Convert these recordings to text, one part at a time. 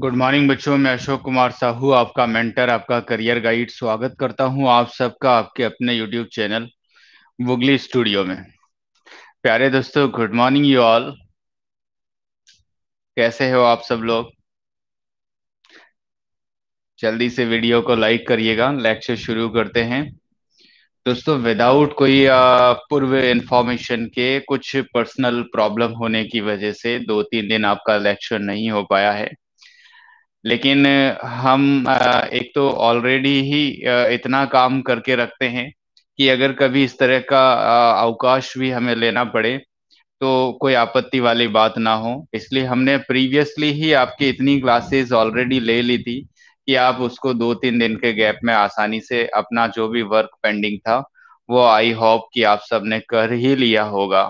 Good morning बच्चों मैं अशोक कुमार साहू आपका मेंटर आपका करियर गाइड स्वागत करता हूं आप सबका आपके अपने यूट्यूब चैनल वुगली स्टूडियो में प्यारे दोस्तों गुड मॉर्निंग यू ऑल कैसे हो आप सब लोग जल्दी से वीडियो को लाइक करिएगा लेक्चर शुरू करते हैं दोस्तों विदाउट कोई पूर्व इंफॉर्मेशन के कुछ पर्सनल प्रॉब्लम होने की वजह से दो तीन दिन आपका लेक्चर नहीं हो पाया है लेकिन हम एक तो ऑलरेडी ही इतना काम करके रखते हैं कि अगर कभी इस तरह का अवकाश भी हमें लेना पड़े तो कोई आपत्ति वाली बात ना हो इसलिए हमने प्रीवियसली ही आपकी इतनी क्लासेस ऑलरेडी ले ली थी कि आप उसको दो तीन दिन के गैप में आसानी से अपना जो भी वर्क पेंडिंग था वो आई होप कि आप सब ने कर ही लिया होगा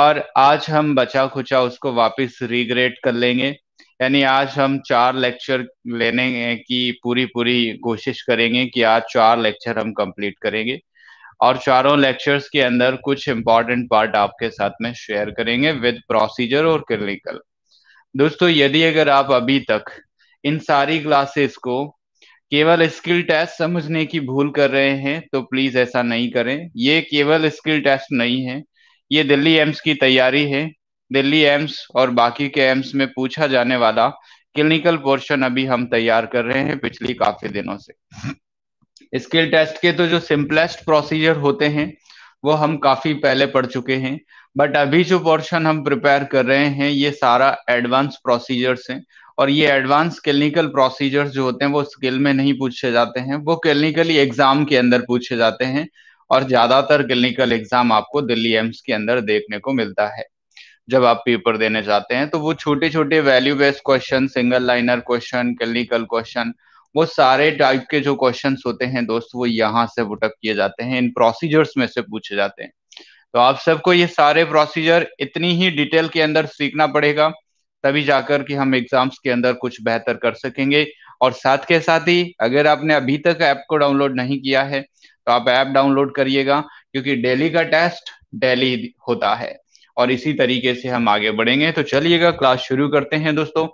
और आज हम बचा खुचा उसको वापस रिग्रेट कर लेंगे यानी आज हम चार लेक्चर लेने की पूरी पूरी कोशिश करेंगे कि आज चार लेक्चर हम कंप्लीट करेंगे और चारों लेक्चर्स के अंदर कुछ इम्पॉर्टेंट पार्ट आपके साथ में शेयर करेंगे विद प्रोसीजर और क्लिनिकल दोस्तों यदि अगर आप अभी तक इन सारी क्लासेस को केवल स्किल टेस्ट समझने की भूल कर रहे हैं तो प्लीज ऐसा नहीं करें ये केवल स्किल टेस्ट नहीं है ये दिल्ली एम्स की तैयारी है दिल्ली एम्स और बाकी के एम्स में पूछा जाने वाला क्लिनिकल पोर्शन अभी हम तैयार कर रहे हैं पिछली काफी दिनों से स्किल टेस्ट के तो जो सिंपलेस्ट प्रोसीजर होते हैं वो हम काफी पहले पढ़ चुके हैं बट अभी जो पोर्शन हम प्रिपेयर कर रहे हैं ये सारा एडवांस प्रोसीजर्स हैं और ये एडवांस क्लिनिकल प्रोसीजर्स जो होते हैं वो स्किल में नहीं पूछे जाते हैं वो क्लिनिकली एग्जाम के अंदर पूछे जाते हैं और ज्यादातर क्लिनिकल एग्जाम आपको दिल्ली एम्स के अंदर देखने को मिलता है जब आप पेपर देने जाते हैं तो वो छोटे छोटे value based question single liner question clinical question वो सारे टाइप के जो क्वेश्चन होते हैं दोस्त वो यहाँ से पुटअप किए जाते हैं इन प्रोसीजर्स में से पूछे जाते हैं तो आप सबको ये सारे प्रोसीजर इतनी ही डिटेल के अंदर सीखना पड़ेगा तभी जाकर कि हम एग्जाम्स के अंदर कुछ बेहतर कर सकेंगे और साथ के साथ ही अगर आपने अभी तक ऐप को डाउनलोड नहीं किया है तो आप ऐप डाउनलोड करिएगा क्योंकि डेली का टेस्ट डेली होता है और इसी तरीके से हम आगे बढ़ेंगे तो चलिएगा क्लास शुरू करते हैं दोस्तों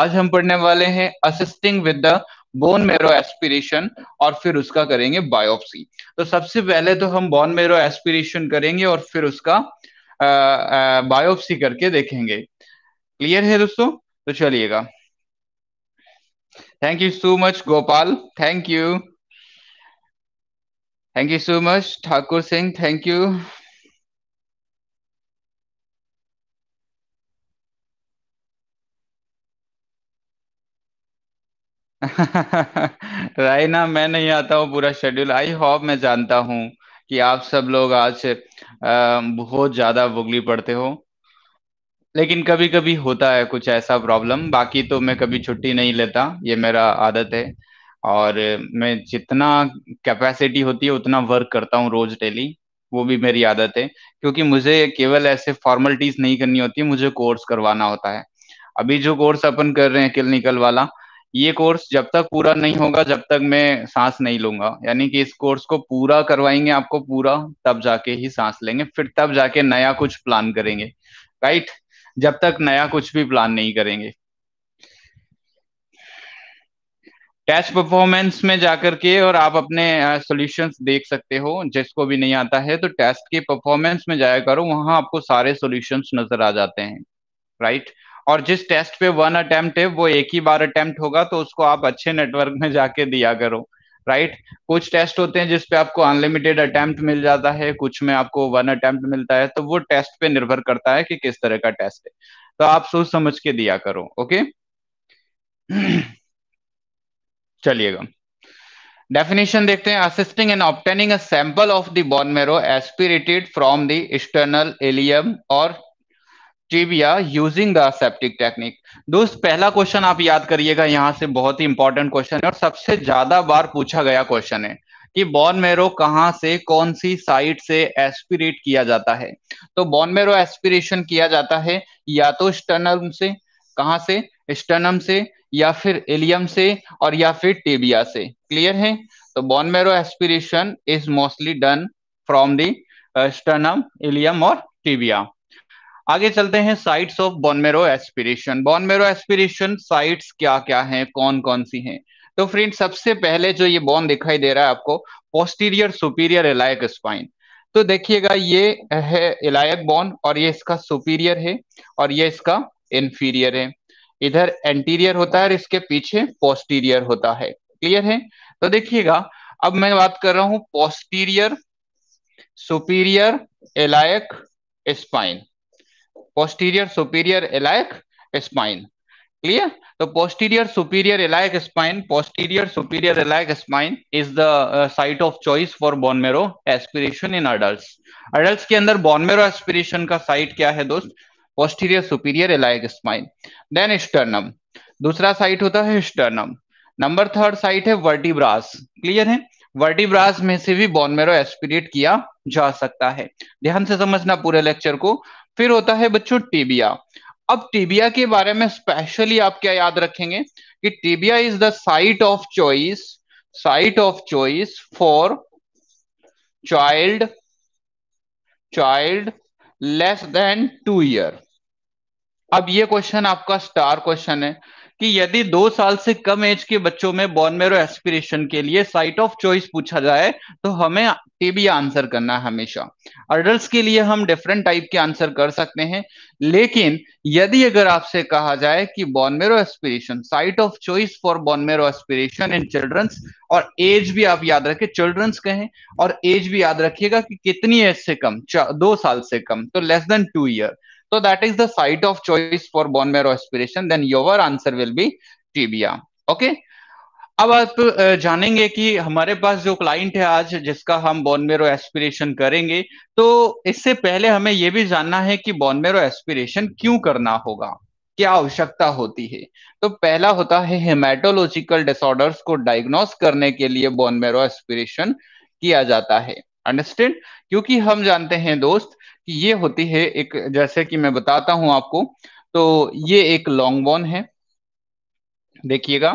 आज हम पढ़ने वाले हैं assisting with the bone marrow aspiration और फिर उसका करेंगे बायोप्सी तो सबसे पहले तो हम बोन मेरो एस्पिरेशन करेंगे और फिर उसका बायोप्सी करके देखेंगे क्लियर है दोस्तों तो चलिएगा thank you so much Gopal thank you thank you so much Thakur Singh thank you Rai ना मैं नहीं आता हूँ पूरा शेड्यूल आई होप मैं जानता हूँ कि आप सब लोग आज बहुत ज्यादा बुगली पड़ते हो लेकिन कभी कभी होता है कुछ ऐसा प्रॉब्लम बाकी तो मैं कभी छुट्टी नहीं लेता ये मेरा आदत है और मैं जितना कैपेसिटी होती है उतना वर्क करता हूँ रोज डेली वो भी मेरी आदत है क्योंकि मुझे केवल ऐसे फॉर्मेलिटीज नहीं करनी होती मुझे कोर्स करवाना होता है अभी जो कोर्स अपन कर रहे हैं क्लिनिकल वाला ये कोर्स जब तक पूरा नहीं होगा जब तक मैं सांस नहीं लूंगा यानी कि इस कोर्स को पूरा करवाएंगे आपको पूरा तब जाके ही सांस लेंगे फिर तब जाके नया कुछ प्लान करेंगे राइट जब तक नया कुछ भी प्लान नहीं करेंगे टेस्ट परफॉर्मेंस में जाकर के और आप अपने सॉल्यूशंस देख सकते हो जिसको भी नहीं आता है तो टेस्ट के परफॉर्मेंस में जाया करो वहां आपको सारे सॉल्यूशंस नजर आ जाते हैं राइट right? और जिस टेस्ट पे वन अटेम्प्ट है वो एक ही बार अटेम्प्ट होगा तो उसको आप अच्छे नेटवर्क में जाके दिया करो राइट right? कुछ टेस्ट होते हैं जिसपे आपको अनलिमिटेड अटेम्प्ट मिल जाता है कुछ में आपको वन अटेम्प्ट मिलता है तो वो टेस्ट पे निर्भर करता है कि किस तरह का टेस्ट है तो आप सोच समझ के दिया करो ओके चलिएगा डेफिनेशन देखते हैं assisting and obtaining a sample of the bone marrow aspirated from the external ilium और tibia using the septic technique दोस्त पहला क्वेश्चन आप याद करिएगा यहाँ से बहुत ही इंपॉर्टेंट क्वेश्चन है और सबसे ज्यादा बार पूछा गया क्वेश्चन है कि बॉन मेरो कहाँ से कौन सी साइट से एस्पिरेट किया जाता है तो बॉन मेरो एस्पिरेशन किया जाता है या तो स्टर्नम से कहा से स्टर्नम से या फिर एलियम से और या फिर टेबिया से क्लियर है तो bone marrow aspiration is mostly done from the sternum ilium और टेबिया आगे चलते हैं sites of bone marrow aspiration bone marrow aspiration sites क्या क्या हैं कौन कौन सी हैं तो फ्रेंड सबसे पहले जो ये बॉन दिखाई दे रहा है आपको पोस्टीरियर सुपीरियर एलायक स्पाइन तो देखिएगा ये है एलायक बॉन और ये इसका सुपीरियर है और ये इसका इन्फीरियर है इधर एंटीरियर होता है और इसके पीछे पोस्टीरियर होता है क्लियर है तो देखिएगा अब मैं बात कर रहा हूं posterior superior iliac spine posterior superior iliac spine clear तो posterior superior iliac spine posterior superior iliac spine is the site of choice for bone marrow aspiration in adult adult के अंदर बॉनमेरो एस्पिरेशन का साइट क्या है दोस्त posterior superior iliac spine then sternum दूसरा site होता है स्टर्नम नंबर थर्ड साइट है वर्टिब्रास क्लियर है वर्टिब्रास में से भी बॉनमेरो एस्पिरेट किया जा सकता है ध्यान से समझना पूरे लेक्चर को फिर होता है बच्चों टीबिया अब टीबिया के बारे में स्पेशली आप क्या याद रखेंगे कि tibia is the site of choice site of choice for child child less than two year अब ये क्वेश्चन आपका स्टार क्वेश्चन है कि यदि दो साल से कम एज के बच्चों में बोन मेरो एस्पिरेशन के लिए साइट ऑफ चॉइस पूछा जाए तो हमें टीबी आंसर करना हमेशा अडल्ट के लिए हम डिफरेंट टाइप के आंसर कर सकते हैं लेकिन यदि अगर आपसे कहा जाए कि bone marrow aspiration site of choice for bone marrow aspiration in childrens और एज भी आप याद रखें चिल्ड्रंस कहें और एज भी याद रखिएगा कि कितनी एज से कम दो साल से कम तो less than two year So that is the site of choice for bone marrow aspiration. Then your answer will be tibia. Okay. अब आप जानेंगे कि हमारे पास जो क्लाइंट है आज जिसका हम बॉनमेरो एस्पिरेशन करेंगे तो इससे पहले हमें यह भी जानना है कि बॉनमेरो एस्पिरेशन क्यों करना होगा क्या आवश्यकता होती है तो पहला होता है हेमाटोलॉजिकल डिसऑर्डर्स को डायग्नोस करने के लिए बॉनमेरो एस्पिरेशन किया जाता है अंडरस्टैंड क्योंकि हम जानते हैं दोस्त कि ये होती है एक जैसे कि मैं बताता हूं आपको तो ये एक लॉन्ग बॉन है देखिएगा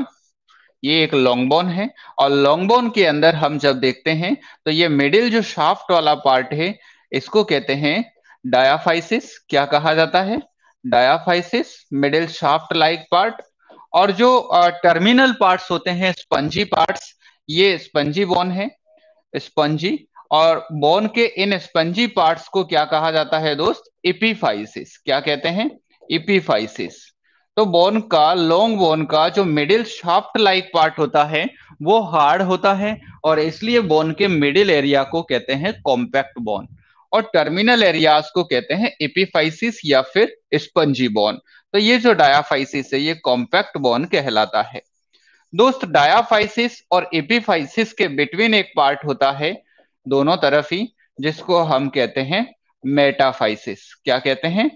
ये एक लॉन्ग बॉन है और लॉन्ग बॉन के अंदर हम जब देखते हैं तो ये मिडिल जो शाफ्ट वाला पार्ट है इसको कहते हैं डायाफाइसिस क्या कहा जाता है diaphysis middle shaft like part और जो टर्मिनल पार्ट्स होते हैं स्पंजी पार्ट्स ये स्पंजी बॉन है स्पंजी और बोन के इन स्पंजी पार्ट्स को क्या कहा जाता है दोस्त इपीफाइसिस क्या कहते हैं इपीफाइसिस तो बोन का लॉन्ग बोन का जो मिडिल शाफ्ट लाइक पार्ट होता है वो हार्ड होता है और इसलिए बोन के मिडिल एरिया को कहते हैं कॉम्पैक्ट बोन और टर्मिनल एरियाज को कहते हैं इपीफाइसिस या फिर स्पंजी बोन तो ये जो डायाफाइसिस है ये कॉम्पैक्ट बोन कहलाता है दोस्त डायाफाइसिस और एपीफाइसिस के बिटवीन एक पार्ट होता है दोनों तरफ ही जिसको हम कहते हैं मेटाफाइसिस क्या कहते हैं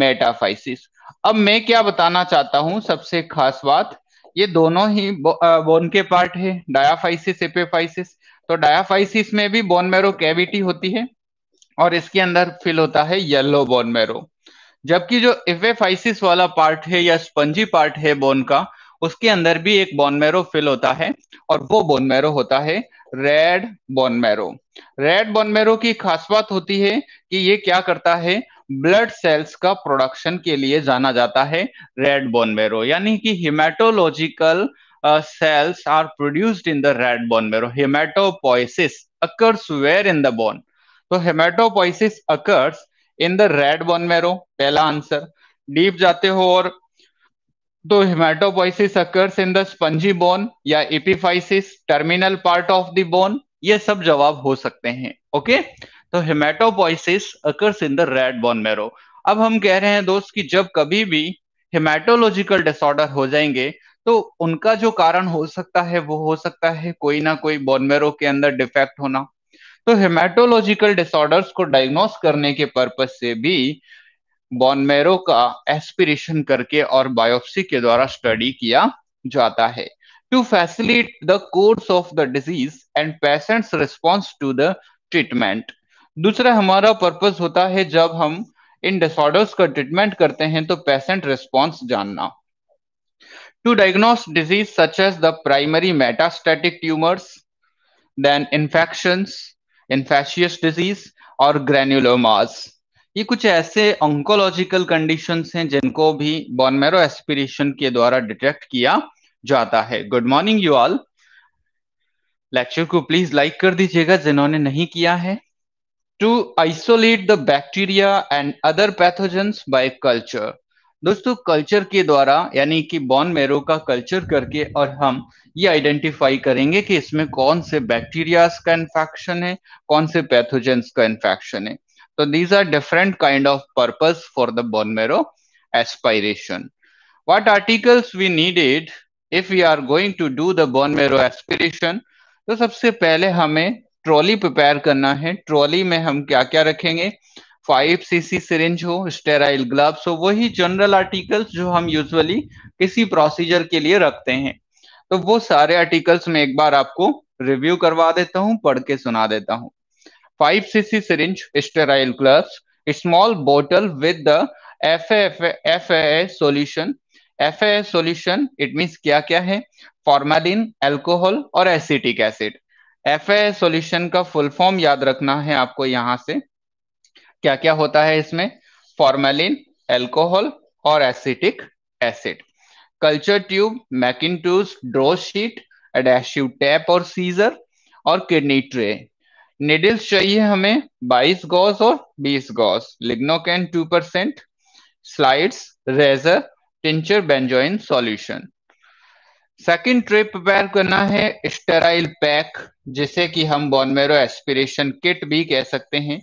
मेटाफाइसिस अब मैं क्या बताना चाहता हूं सबसे खास बात ये दोनों ही बो, आ, बोन के पार्ट है डायाफाइसिस एपेफाइसिस तो डायाफाइसिस में भी बोन मैरो कैविटी होती है और इसके अंदर फिल होता है येलो बोन मैरो जबकि जो एपेफाइसिस वाला पार्ट है या स्पंजी पार्ट है बोन का उसके अंदर भी एक बोन मैरो फिल होता है और वो बोन मैरो होता है रेड बोनमेरो रेड बोनमेरो की खास बात होती है कि ये क्या करता है ब्लड सेल्स का प्रोडक्शन के लिए जाना जाता है रेड बोनमेरो यानी कि haematological cells are produced in the red bone marrow haematopoiesis occurs where in the bone तो haematopoiesis occurs in the red bone marrow पहला आंसर डीप जाते हो और तो hematopoiesis occurs in the spongy bone या epiphysis terminal part of the bone ये सब जवाब हो सकते हैं ओके तो haematopoiesis occurs in the red bone marrow अब हम कह रहे हैं दोस्त कि जब कभी भी हेमेटोलॉजिकल डिसऑर्डर हो जाएंगे तो उनका जो कारण हो सकता है वो हो सकता है कोई ना कोई बोन के अंदर डिफेक्ट होना तो हेमेटोलॉजिकल डिसऑर्डर्स को डायग्नोस करने के पर्पज से भी बॉनमेरो का एस्पिरेशन करके और बायोप्सी के द्वारा स्टडी किया जाता है to facilitate the course of the disease and patient's response to the treatment दूसरा हमारा पर्पज होता है जब हम इन डिसऑर्डर्स का ट्रीटमेंट करते हैं तो पेशेंट रिस्पॉन्स जानना to diagnose disease such as the primary metastatic tumours then infections infectious disease और ग्रेन्यूलोमास ये कुछ ऐसे ऑंकोलॉजिकल कंडीशंस हैं जिनको भी बॉनमेरो एस्पिरेशन के द्वारा डिटेक्ट किया जाता है good morning you all lecture को प्लीज लाइक कर दीजिएगा जिन्होंने नहीं किया है to isolate the bacteria and other pathogens by culture दोस्तों कल्चर के द्वारा यानी कि बॉन मेरो का कल्चर करके और हम ये आइडेंटिफाई करेंगे कि इसमें कौन से बैक्टीरियाज का इन्फेक्शन है कौन से पैथोजेंस का इन्फेक्शन है So these are different kind of purpose for the bone marrow aspiration. What articles we needed if we are going to do the bone marrow aspiration? तो सबसे पहले हमें ट्रॉली प्रिपेयर करना है ट्रॉली में हम क्या क्या रखेंगे फाइव सीसी सिरिंज हो स्टेराइल ग्लव्स हो वही जनरल आर्टिकल्स जो हम यूजुअली किसी प्रोसीजर के लिए रखते हैं तो वो सारे आर्टिकल्स में एक बार आपको रिव्यू करवा देता हूँ पढ़ के सुना देता हूँ 5cc syringe, sterile gloves, a small bottle with the FAFA, FAA solution. FAA solution, it means क्या क्या है फॉर्मेलिन एल्कोहल और एसिटिक एसिड FAA सॉल्यूशन का फुल फॉर्म याद रखना है आपको यहां से क्या क्या होता है इसमें फॉर्मेलिन एल्कोहल और acetic acid culture tube mackintosh draw sheet sheet adhesive tape और सीजर और किडनी ट्रे निडिल्स चाहिए हमें 22 गॉस और 20 gauge lignocaine 2 percent slides razor tincture benzoin solution second trip prepare करना है स्टेराइल पैक जिसे कि हम बॉनमेरो एस्पिरेशन किट भी कह सकते हैं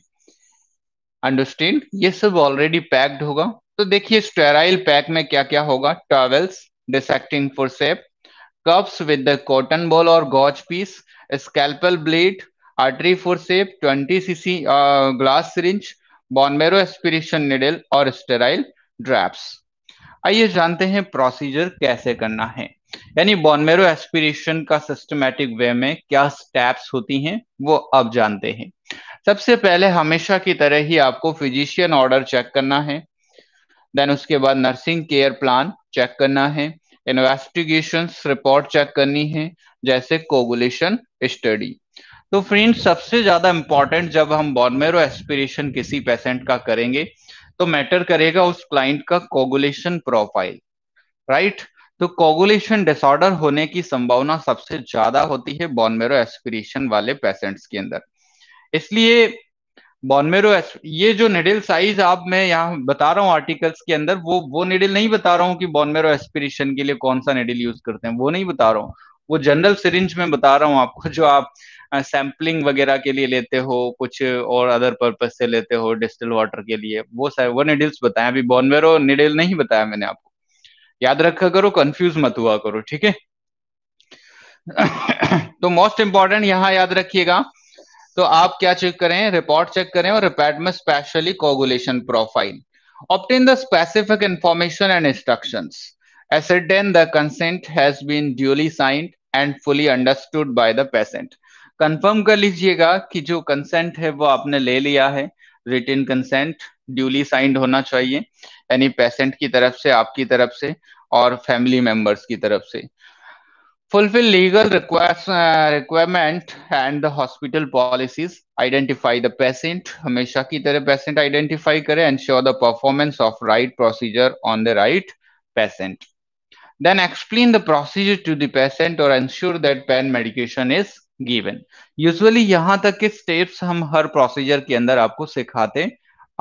अंडरस्टैंड ये सब ऑलरेडी पैक्ड होगा तो देखिए स्टेराइल पैक में क्या क्या होगा towels dissecting set cups with the cotton ball और gauze piece scalpel blade artery forcep 20 CC glass syringe bone marrow aspiration needle और स्टेराइल ड्रैप्स आइए जानते हैं प्रोसीजर कैसे करना है यानी बॉनमेरो एस्पिरेशन का सिस्टमेटिक वे में क्या स्टेप्स होती हैं वो अब जानते हैं सबसे पहले हमेशा की तरह ही आपको फिजिशियन ऑर्डर चेक करना है देन उसके बाद नर्सिंग केयर प्लान चेक करना है इन्वेस्टिगेशन रिपोर्ट चेक करनी है जैसे कोगुलेशन स्टडी तो फ्रेंड सबसे ज्यादा इंपॉर्टेंट जब हम बॉर्मेरो एस्पिरेशन किसी पेशेंट का करेंगे तो मैटर करेगा उस क्लाइंट का कोगुलेशन प्रोफाइल राइट तो कोगुलेशन डिसऑर्डर होने की संभावना सबसे ज्यादा होती है बॉनमेरो एस्पिरेशन वाले पेशेंट्स के अंदर इसलिए बॉनमेरो ये जो निडिल साइज आप मैं यहाँ बता रहा हूँ आर्टिकल्स के अंदर वो वो निडिल नहीं बता रहा हूँ कि बॉनमेरो एस्पिरेशन के लिए कौन सा निडिल यूज करते हैं वो नहीं बता रहा हूँ वो जनरल सिरिंज में बता रहा हूँ आपको जो आप सैम्पलिंग वगैरह के लिए लेते हो कुछ और अदर पर्पज से लेते हो डिस्टल वाटर के लिए वो सारे वो निडिल्स बताया अभी बॉनवेरो निडिल नहीं बताया मैंने आपको याद रखा करो कंफ्यूज मत हुआ करो ठीक है तो मोस्ट इंपॉर्टेंट यहाँ याद रखिएगा तो आप क्या चेक करें रिपोर्ट चेक करें और रिपोर्ट में specially coagulation profile obtain the specific information and instruction ascertain the consent has been duly signed and fully understood by the patient confirm कर लीजिएगा कि जो कंसेंट है वो आपने ले लिया है रिटर्न कंसेंट ड्यूली साइंड होना चाहिए यानी पेशेंट की तरफ से आपकी तरफ से और फैमिली मेंबर्स की तरफ से fulfil legal requirement and the hospital policies identify the patient हमेशा की तरह पेशेंट आइडेंटिफाई करें and sure the performance of right procedure on the right patient then explain the procedure to the patient और ensure that pain medication is given usually यहां तक के steps हम हर procedure के अंदर आपको सिखाते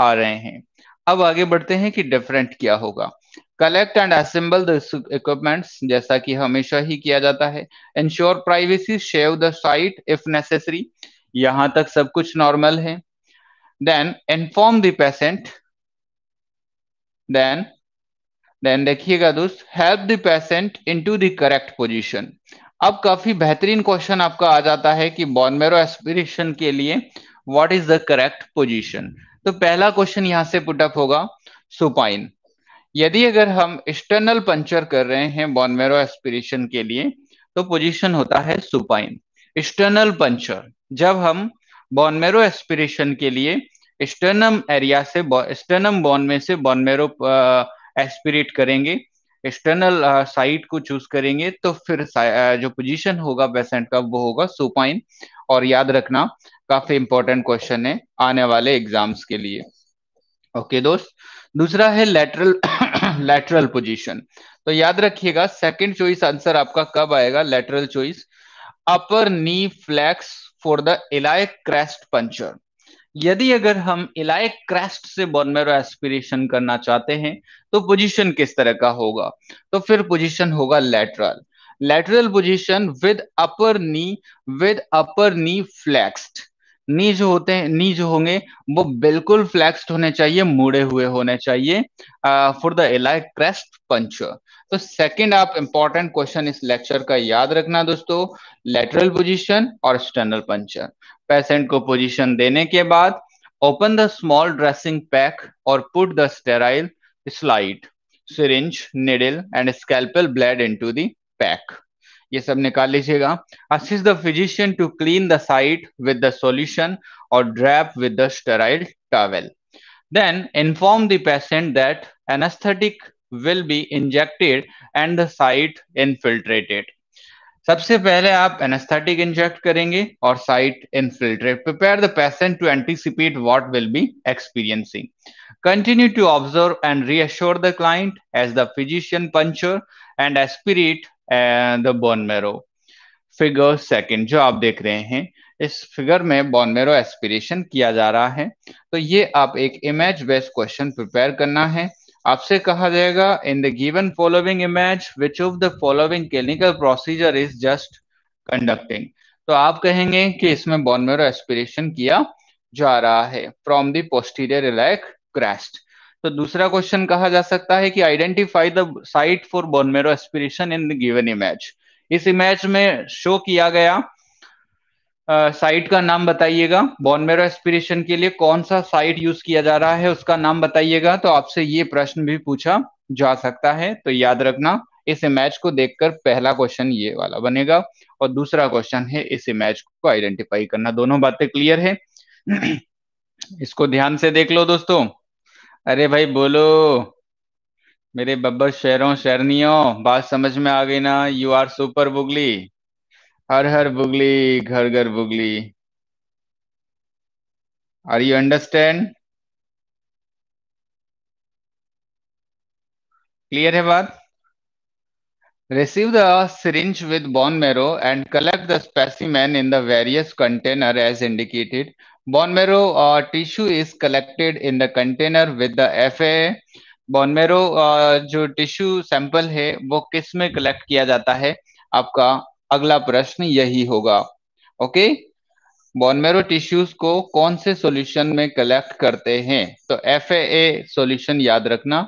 आ रहे हैं अब आगे बढ़ते हैं कि डिफरेंट क्या होगा collect and assemble the equipments जैसा कि हमेशा ही किया जाता है ensure privacy shave the site if necessary यहां तक सब कुछ नॉर्मल है then inform the patient then then देखिएगा दोस्त help the patient into the correct position अब काफी बेहतरीन क्वेश्चन आपका आ जाता है कि बॉनमेरो एस्पिरेशन के लिए what is the correct position तो पहला क्वेश्चन यहां से पुटअप होगा सुपाइन यदि अगर हम एक्सटर्नल पंचर कर रहे हैं बॉनमेरो एस्पिरेशन के लिए तो पोजीशन होता है सुपाइन एक्सटर्नल पंचर जब हम बॉनमेरो एस्पिरेशन के लिए एक्सटर्नम एरिया से एक्सटर्नम बॉन में से बॉनमेरो एस्पिरेट करेंगे एक्सटर्नल साइट uh, को चूज करेंगे तो फिर uh, जो पोजीशन होगा बेसेंट का वो होगा सुपाइन और याद रखना काफी इंपॉर्टेंट क्वेश्चन है आने वाले एग्जाम्स के लिए ओके दोस्त दूसरा है लेटरल लेटरल पोजीशन तो याद रखिएगा सेकंड चॉइस आंसर आपका कब आएगा lateral choice upper knee flex for the iliac crest puncture यदि अगर हम इलायक क्रेस्ट से बॉर्मेरो एस्पिरेशन करना चाहते हैं तो पोजीशन किस तरह का होगा तो फिर पोजीशन होगा lateral lateral position with upper knee with upper knee flexed knee जो होते हैं नी जो होंगे वो बिल्कुल फ्लेक्स्ड होने चाहिए मुड़े हुए होने चाहिए for the iliac crest puncture तो सेकंड आप इंपॉर्टेंट क्वेश्चन इस लेक्चर का याद रखना दोस्तों लेटरल पोजीशन और स्टर्नल पंचर पेशेंट को पोजीशन देने के बाद open the small dressing pack और put the sterile slide syringe needle and scalpel blade into the pack ये सब निकाल लीजिएगा assist the physician to clean the site with the solution और drape with the sterile towel then inform the patient that anesthetic will be injected and the site infiltrated. सबसे पहले आप anaesthetic inject करेंगे और site infiltrate prepare the patient to anticipate what will be experiencing continue to observe and reassure the client as the physician puncture and aspirate the bone marrow figure second जो आप देख रहे हैं इस figure में bone बॉनमेरो aspiration किया जा रहा है तो ये आप एक इमेज बेस्ड क्वेश्चन प्रिपेयर करना है आपसे कहा जाएगा in the given following image which of the following clinical procedure is just conducting तो आप कहेंगे कि इसमें बॉनमेरो एस्पिरेशन किया जा रहा है from the posterior iliac crest तो दूसरा क्वेश्चन कहा जा सकता है कि identify the site for bone marrow aspiration in the given image इस इमेज में शो किया गया साइट का नाम बताइएगा बॉनमेरो एस्पिरेशन के लिए कौन सा साइट यूज किया जा रहा है उसका नाम बताइएगा तो आपसे ये प्रश्न भी पूछा जा सकता है तो याद रखना इस इमेज को देखकर पहला क्वेश्चन ये वाला बनेगा और दूसरा क्वेश्चन है इस इमेज को आइडेंटिफाई करना दोनों बातें क्लियर है इसको ध्यान से देख लो दोस्तों अरे भाई बोलो मेरे बब्बर शहरों शहरनियों बात समझ में आ गई ना यू आर सुपर बुगली हर हर बुगली घर घर बुगली आर यू अंडरस्टैंड क्लियर है बात receive the syringe with bone marrow and collect the specimen in the various container as indicated bone marrow tissue is collected in the container with the F A bone marrow जो tissue sample है वो किस में collect किया जाता है आपका अगला प्रश्न यही होगा ओके बॉनमेरो टिश्यूज को कौन से सॉल्यूशन में कलेक्ट करते हैं तो एफ ए सोल्यूशन याद रखना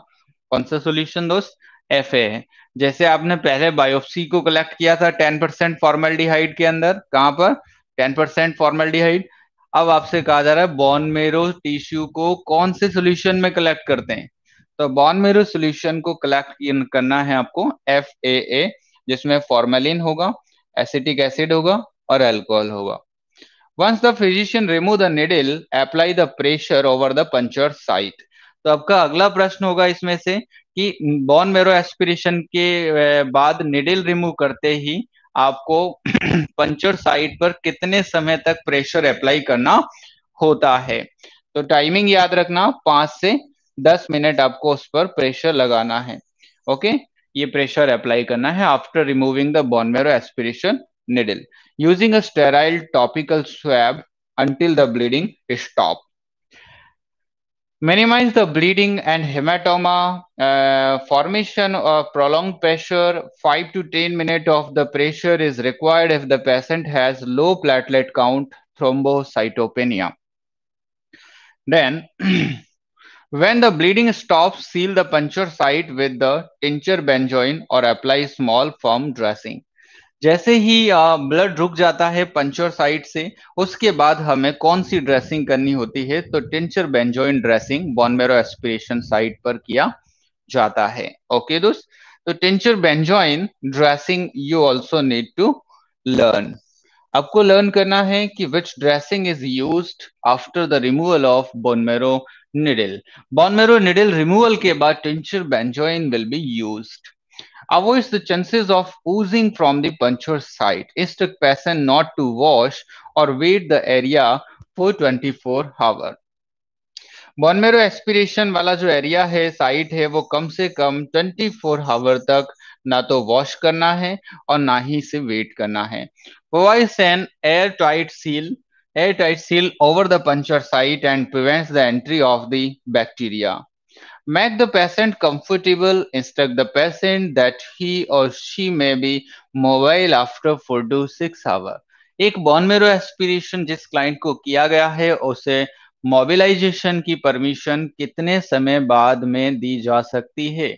कौन सा सॉल्यूशन दोस्त एफ ए जैसे आपने पहले बायोप्सी को कलेक्ट किया था टेन परसेंट फॉर्मेल्डिहाइड के अंदर कहां पर टेन परसेंट फॉर्मेल्डिहाइड अब आपसे कहा जा रहा है बॉनमेरो टिश्यू को कौन से सोल्यूशन में कलेक्ट करते हैं तो बॉनमेरो सोल्यूशन को कलेक्ट करना है आपको एफ ए ए जिसमें फॉर्मेलिन होगा एसिटिक एसिड होगा और एल्कोहल होगा once the physician remove the needle apply the pressure over the puncture site तो आपका अगला प्रश्न होगा इसमें से कि बॉन मेरो एस्पिरेशन के बाद निडिल रिमूव करते ही आपको पंचर साइट पर कितने समय तक प्रेशर अप्लाई करना होता है तो टाइमिंग याद रखना पांच से दस मिनट आपको उस पर प्रेशर लगाना है ओके ये प्रेशर अप्लाई करना है after removing the marrow aspiration needle using a sterile topical swab until the bleeding is stopped. Minimize the bleeding and hematoma, uh, formation of prolonged pressure, 5 to 10 minutes of the pressure is required if the patient has low platelet count thrombocytopenia. Then When the bleeding stops, seal the puncture site with the tincture benzoin और apply small firm dressing. जैसे ही blood रुक जाता है puncture site से उसके बाद हमें कौन सी ड्रेसिंग करनी होती है तो tincture benzoin dressing bone marrow aspiration site पर किया जाता है ओके दोस्त तो tincture benzoin dressing you also need to learn आपको लर्न करना है कि which dressing is use after the removal of bone marrow needle bone marrow needle removal के बाद tincture benzoin will be use avoids the chances of oozing from the puncture site. Instruct patient not to wash or wait the area for 24 hour. Bone marrow aspiration वाला जो area है site है वो कम से कम 24 hour तक ना तो wash करना है और ना ही से wait करना है provides an airtight seal airtight seal over the puncture site and prevents the entry of the bacteria. Make the patient comfortable, instruct the patient that he or she may be mobile after 4 to 6 hour. एक बॉन marrow aspiration जिस client को किया गया है उसे mobilisation की permission कितने समय बाद में दी जा सकती है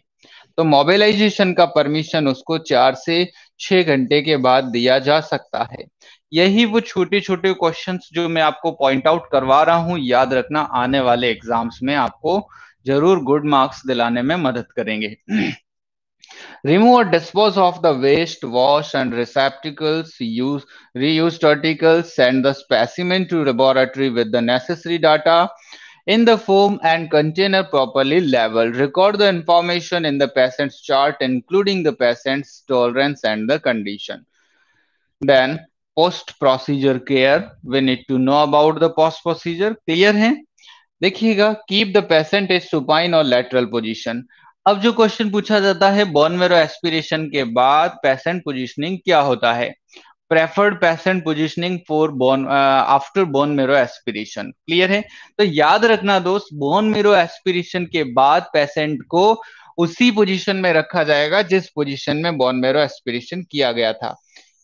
तो मोबिलाइजेशन का परमिशन उसको चार से छः घंटे के बाद दिया जा सकता है यही वो छोटे छोटे क्वेश्चंस जो मैं आपको पॉइंट आउट करवा रहा हूं याद रखना आने वाले एग्जाम्स में आपको जरूर गुड मार्क्स दिलाने में मदद करेंगे रिमूव और dispose of the waste wash and receptacles use reuse articles send the specimen to laboratory with the necessary data in the foam and container properly leveled. Record the information in the patient's chart, including the patient's tolerance and the condition. Then post-procedure care, we need to know about the post-procedure. Clear hai dekhiyega keep the patient in supine or lateral position अब जो question पूछा जाता है बॉन marrow aspiration के बाद patient positioning क्या होता है preferred patient positioning for bone after bone marrow aspiration clear है तो याद रखना दोस्त बोन मेरो एस्पिरेशन के बाद पेशेंट को उसी पोजीशन में रखा जाएगा जिस पोजीशन में बोन मेरो एस्पिरेशन किया गया था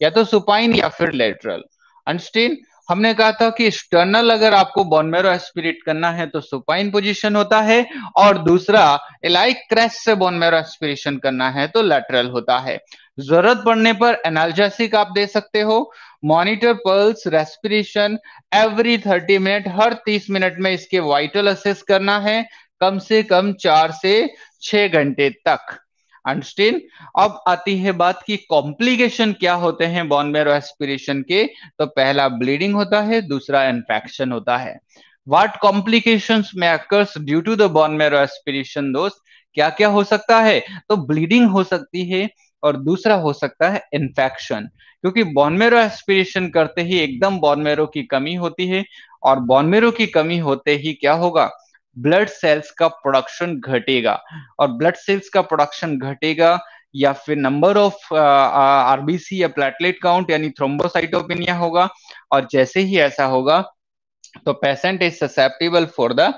या तो सुपाइन या फिर लेटरल अंडरस्टैंड हमने कहा था कि एक्सटर्नल अगर आपको बॉनमेरो एस्पिरेट करना है तो सुपाइन पोजीशन होता है और दूसरा एलाइक क्रैश से बॉनमेरो एस्पिरेशन करना है तो लेटरल होता है जरूरत पड़ने पर एनाल्जेसिक आप दे सकते हो monitor pulse respiration every thirty minute हर तीस मिनट में इसके वाइटल असेस करना है कम से कम चार से छह घंटे तक अंडरस्टैंड अब आती है बात की कॉम्प्लिकेशन क्या होते हैं बॉन मेरो एस्पिरेशन के तो पहला ब्लीडिंग होता है दूसरा इन्फेक्शन होता है वाट कॉम्प्लिकेशन में occurs due to the bone marrow aspiration दोस्त क्या क्या हो सकता है तो ब्लीडिंग हो सकती है और दूसरा हो सकता है इन्फेक्शन क्योंकि बॉनमेरो एस्पिरेशन करते ही एकदम बॉनमेरो की कमी होती है और बॉनमेरो की कमी होते ही क्या होगा ब्लड सेल्स का प्रोडक्शन घटेगा और ब्लड सेल्स का प्रोडक्शन घटेगा या फिर नंबर ऑफ आरबीसी या प्लेटलेट काउंट यानी थ्रोम्बोसाइटोपिनिया होगा और जैसे ही ऐसा होगा तो patient is susceptible for the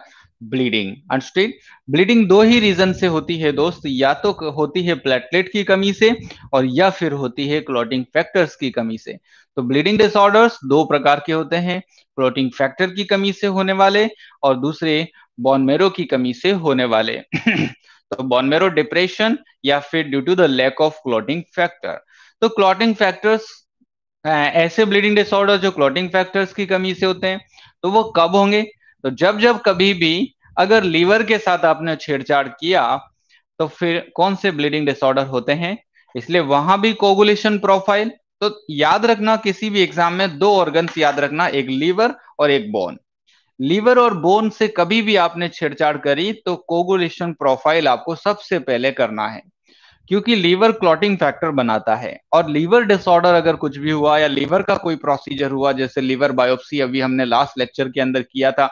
bleeding understand bleeding दो ही रीजन से होती है दोस्त या तो होती है प्लेटलेट की कमी से और या फिर होती है क्लॉटिंग फैक्टर्स की कमी से तो ब्लीडिंग डिसऑर्डर्स दो प्रकार के होते हैं क्लॉटिंग फैक्टर की कमी से होने वाले और दूसरे बॉनमेरो की कमी से होने वाले तो बॉनमेरो डिप्रेशन या फिर due to the lack of clotting factor तो क्लॉटिंग फैक्टर्स ऐसे ब्लीडिंग डिसऑर्डर जो क्लॉटिंग फैक्टर्स की कमी से होते हैं तो वो कब होंगे तो जब जब कभी भी अगर लीवर के साथ आपने छेड़छाड़ किया तो फिर कौन से ब्लीडिंग डिसऑर्डर होते हैं इसलिए वहां भी कोगुलेशन प्रोफाइल तो याद रखना किसी भी एग्जाम में दो ऑर्गन याद रखना एक लीवर और एक बोन लीवर और बोन से कभी भी आपने छेड़छाड़ करी तो कोगुलेशन प्रोफाइल आपको सबसे पहले करना है क्योंकि लीवर क्लॉटिंग फैक्टर बनाता है और लीवर डिसऑर्डर अगर कुछ भी हुआ या लीवर का कोई प्रोसीजर हुआ जैसे लीवर बायोप्सी अभी हमने लास्ट लेक्चर के अंदर किया था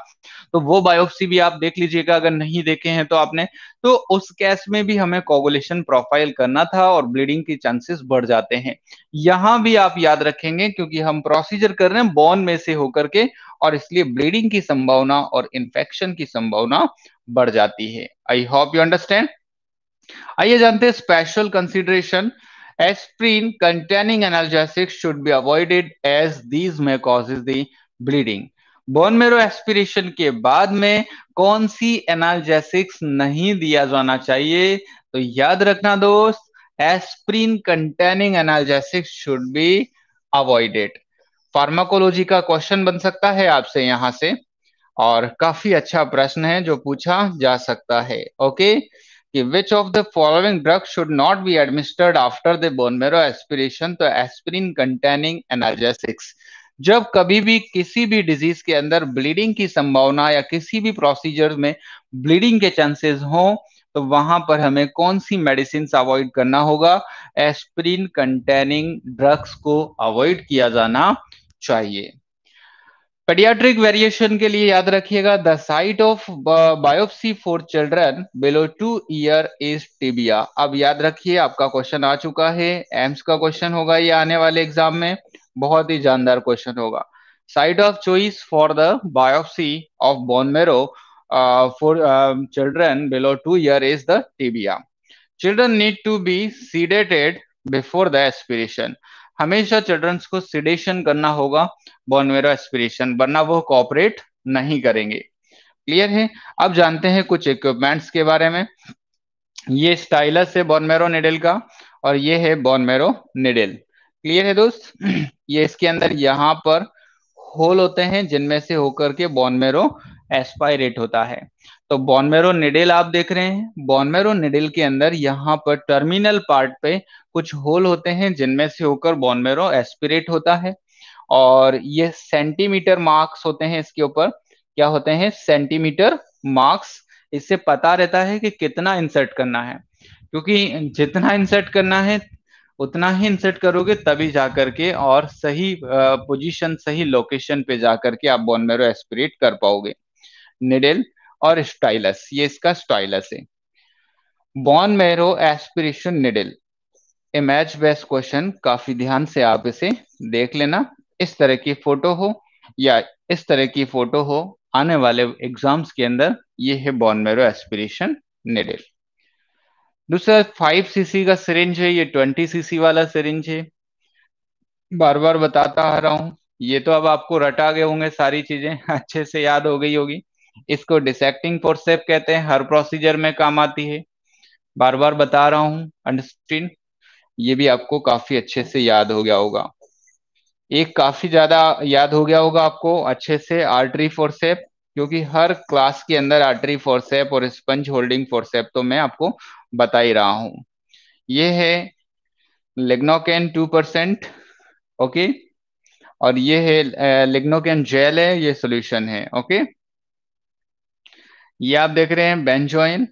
तो वो बायोप्सी भी आप देख लीजिएगा अगर नहीं देखे हैं तो आपने तो उस केस में भी हमें कोगुलेशन प्रोफाइल करना था और ब्लीडिंग के चांसेस बढ़ जाते हैं यहां भी आप याद रखेंगे क्योंकि हम प्रोसीजर कर रहे हैं बोन में से होकर के और इसलिए ब्लीडिंग की संभावना और इन्फेक्शन की संभावना बढ़ जाती है आई होप यू अंडरस्टैंड आइए जानते हैं special consideration aspirin containing analgesic should be avoided as these may causes the bleeding bone marrow aspiration के बाद में कौन सी एनाल्जेसिक्स नहीं दिया जाना चाहिए तो याद रखना दोस्त aspirin containing analgesics should be avoided pharmacology का क्वेश्चन बन सकता है आपसे यहां से और काफी अच्छा प्रश्न है जो पूछा जा सकता है ओके okay? कि which of the following drug should not be administered after the bone marrow aspiration तो एस्पिरिन कंटेनिंग एनर्जेसिक्स जब कभी भी किसी भी डिजीज के अंदर ब्लीडिंग की संभावना या किसी भी प्रोसीजर में ब्लीडिंग के चांसेस हो तो वहां पर हमें कौन सी मेडिसिन अवॉइड करना होगा एस्पिरिन कंटेनिंग ड्रग्स को अवॉइड किया जाना चाहिए पेडियाट्रिक वेरिएशन के लिए याद रखिएगा the site of biopsy for children below two year is tibia अब याद रखिए आपका क्वेश्चन आ चुका है एम्स का क्वेश्चन होगा ये आने वाले एग्जाम में बहुत ही जानदार क्वेश्चन होगा site of choice for the biopsy of bone marrow for children below two year is the tibia children need to be sedated before the aspiration हमेशा चिल्ड्रंस को सिडेशन करना होगा बॉनवेरा एस्पिरेशन वरना वो कॉपरेट नहीं करेंगे क्लियर है अब जानते हैं कुछ इक्विपमेंट्स के बारे में ये स्टाइलस है बॉनमेरो निडल का और ये है बॉनमेरो निडल क्लियर है दोस्त ये इसके अंदर यहाँ पर होल होते हैं जिनमें से होकर के बॉनमेरो एस्पायरेट होता है तो बॉनमेरो निडेल आप देख रहे हैं बॉनमेरो निडेल के अंदर यहाँ पर टर्मिनल पार्ट पे कुछ होल होते हैं जिनमें से होकर बॉनमेरो एस्पिरेट होता है और ये सेंटीमीटर मार्क्स होते हैं इसके ऊपर क्या होते हैं सेंटीमीटर मार्क्स इससे पता रहता है कि कितना इंसर्ट करना है क्योंकि जितना इंसर्ट करना है उतना ही इंसर्ट करोगे तभी जा करके और सही पोजीशन सही लोकेशन पे जा करके आप बॉनमेरो एस्पिरेट कर पाओगे निडेल और स्टाइलस ये इसका स्टाइलस है bone marrow aspiration needle image base question काफी ध्यान से आप इसे देख लेना इस तरह की फोटो हो या इस तरह की फोटो हो आने वाले एग्जाम्स के अंदर ये है बॉन मैरो एस्पिरेशन निडल दूसरा फाइव सीसी का सिरिंज है ये ट्वेंटी सीसी वाला सिरिंज है बार बार बताता आ रहा हूं ये तो अब आपको रटा गए होंगे सारी चीजें अच्छे से याद हो गई होगी इसको डिसेक्टिंग फोरसेप कहते हैं हर प्रोसीजर में काम आती है बार बार बता रहा हूं अंडरस्टैंड ये भी आपको काफी अच्छे से याद हो गया होगा एक काफी ज्यादा याद हो गया होगा आपको अच्छे से आर्टरी फोरसेप क्योंकि हर क्लास के अंदर आर्टरी फोरसेप और स्पंज होल्डिंग फोरसेप तो मैं आपको बता ही रहा हूं ये है लेग्नोकैन टू परसेंट ओके और ये है लेग्नोकैन जेल है ये सॉल्यूशन है ओके ये आप देख रहे हैं बेंजोइन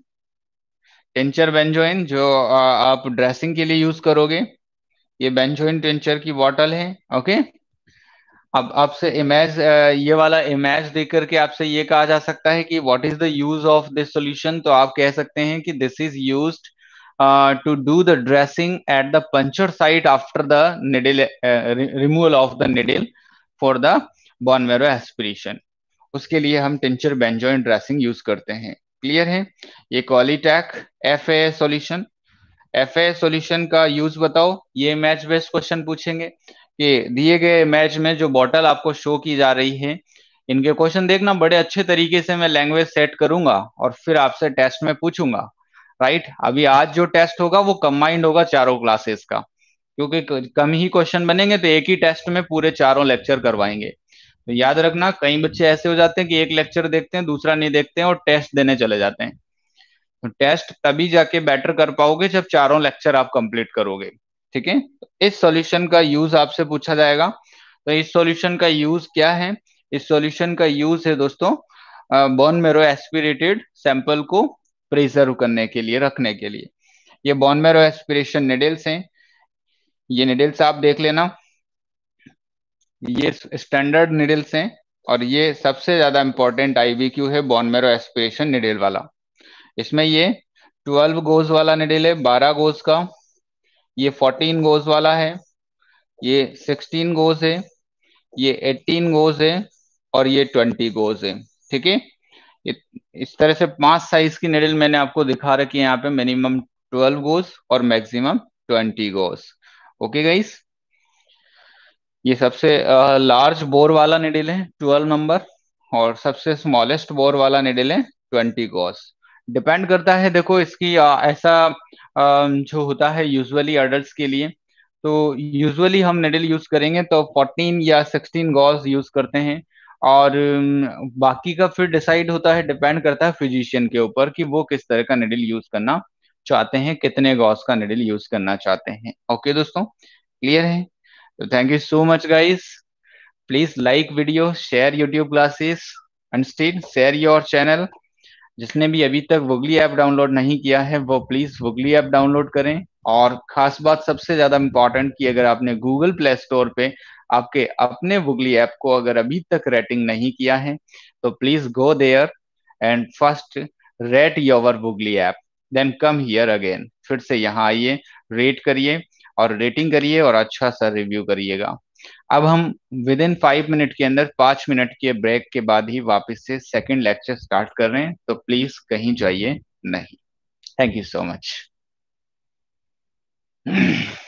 टेंचर बेंजोइन जो आ, आप ड्रेसिंग के लिए यूज करोगे ये बेंजोइन टेंचर की बॉटल है ओके अब आपसे इमेज ये वाला इमेज देख करके आपसे ये कहा जा सकता है कि what is the use of this solution तो आप कह सकते हैं कि this is use to do the dressing at the puncture site after the needle removal of the needle for the bone marrow aspiration उसके लिए हम टेंचर बेंजोइन ड्रेसिंग यूज करते हैं क्लियर है ये क्वालिटैक F A solution F A solution का use बताओ ये मैच बेस्ड क्वेश्चन पूछेंगे कि दिए गए मैच में जो बॉटल आपको शो की जा रही है इनके क्वेश्चन देखना बड़े अच्छे तरीके से मैं लैंग्वेज सेट करूंगा और फिर आपसे टेस्ट में पूछूंगा राइट अभी आज जो टेस्ट होगा वो कंबाइंड होगा चारों क्लासेस का क्योंकि कम ही क्वेश्चन बनेंगे तो एक ही टेस्ट में पूरे चारों लेक्चर करवाएंगे तो याद रखना कई बच्चे ऐसे हो जाते हैं कि एक लेक्चर देखते हैं दूसरा नहीं देखते हैं और टेस्ट देने चले जाते हैं तो टेस्ट तभी जाके बेटर कर पाओगे जब चारों लेक्चर आप कंप्लीट करोगे ठीक है इस सॉल्यूशन का यूज आपसे पूछा जाएगा तो इस सॉल्यूशन का यूज क्या है इस सॉल्यूशन का यूज है दोस्तों बॉन मेरो एस्पिरेटेड सैंपल को प्रिजर्व करने के लिए रखने के लिए ये बॉन मेरो एस्पिरेशन निडल्स हैं ये निडल्स आप देख लेना ये स्टैंडर्ड निडल्स हैं और ये सबसे ज़्यादा इम्पोर्टेंट क्यू है बॉन मेरो एस्पिरेशन निडल वाला इसमें ये ट्वेल्व गोज वाला निडल है बारह गोज का ये फोर्टीन गोज वाला है ये सिक्सटीन गोज है ये एटीन गोज है और ये ट्वेंटी गोज है ठीक है इस तरह से पांच साइज की निडल मैंने आपको दिखा रखी है यहाँ पे मिनिमम ट्वेल्व गोज और maximum twenty gauge okay guys ये सबसे लार्ज बोर वाला निडिल है ट्वेल्व नंबर और सबसे स्मॉलेस्ट बोर वाला निडिल है ट्वेंटी गॉस डिपेंड करता है देखो इसकी आ, ऐसा आ, जो होता है यूजुअली अडल्ट के लिए तो यूजुअली हम निडिल यूज करेंगे तो फोर्टीन या सिक्सटीन गॉस यूज करते हैं और बाकी का फिर डिसाइड होता है डिपेंड करता है फिजिशियन के ऊपर कि वो किस तरह का निडिल यूज करना चाहते हैं कितने गॉस का निडिल यूज करना चाहते हैं ओके दोस्तों क्लियर है So thank you so much, guys. Please like video, share YouTube classes, and still share your channel. जिसने भी अभी तक वुगली ऐप डाउनलोड नहीं किया है वो प्लीज वुगली ऐप डाउनलोड करें और खास बात सबसे ज्यादा इम्पोर्टेंट कि अगर आपने गूगल प्ले स्टोर पे आपके अपने वुगली ऐप को अगर अभी तक रेटिंग नहीं किया है तो please go there and first rate your Woogly app then come here again फिर से यहाँ आइए रेट करिए और रेटिंग करिए और अच्छा सा रिव्यू करिएगा अब हम विद इन फाइव मिनट के अंदर पांच मिनट के ब्रेक के बाद ही वापस से सेकंड लेक्चर स्टार्ट कर रहे हैं तो प्लीज कहीं जाइए नहीं थैंक यू सो मच